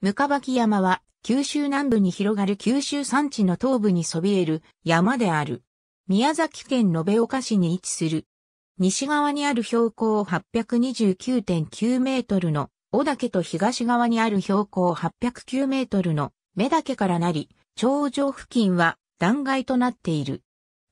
ムカバキ山は九州南部に広がる九州山地の東部にそびえる山である。宮崎県延岡市に位置する。西側にある標高829.9メートルの小岳と東側にある標高809メートルの目岳からなり、頂上付近は断崖となっている。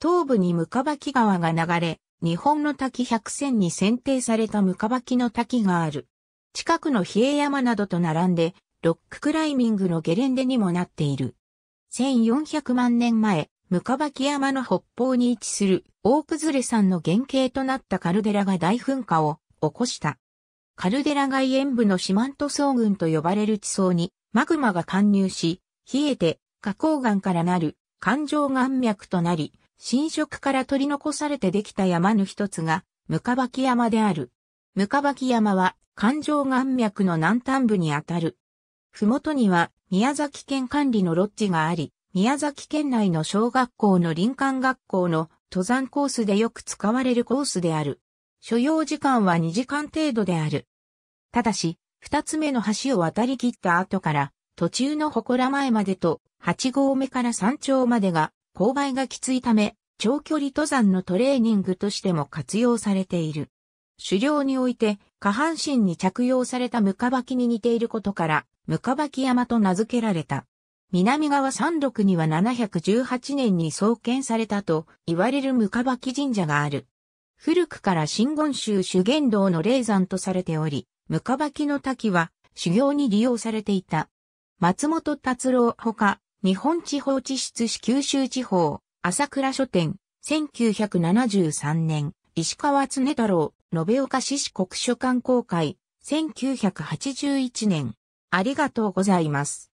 東部にムカバキ川が流れ、日本の滝百選に選定されたムカバキの滝がある。近くの比叡山などと並んで、ロッククライミングのゲレンデにもなっている。1400万年前、ムカバキ山の北方に位置する大崩れ山の原型となったカルデラが大噴火を起こした。カルデラ外縁部の四万十層群と呼ばれる地層にマグマが貫入し、冷えて花崗岩からなる環状岩脈となり、侵食から取り残されてできた山の一つが、ムカバキ山である。ムカバキ山は環状岩脈の南端部にあたる。ふもとには宮崎県管理のロッジがあり、宮崎県内の小学校の林間学校の登山コースでよく使われるコースである。所要時間は2時間程度である。ただし、二つ目の橋を渡り切った後から、途中の祠前までと、八合目から山頂までが、勾配がきついため、長距離登山のトレーニングとしても活用されている。狩猟において下半身に着用されたムカバキに似ていることから、ムカバキ山と名付けられた。南側山麓には718年に創建されたと言われるムカバキ神社がある。古くから新言宗修験道の霊山とされており、ムカバキの滝は修行に利用されていた。松本達郎ほか、日本地方地質市九州地方、朝倉書店、1973年、石川常太郎、延岡市市国書館公開、1981年。ありがとうございます。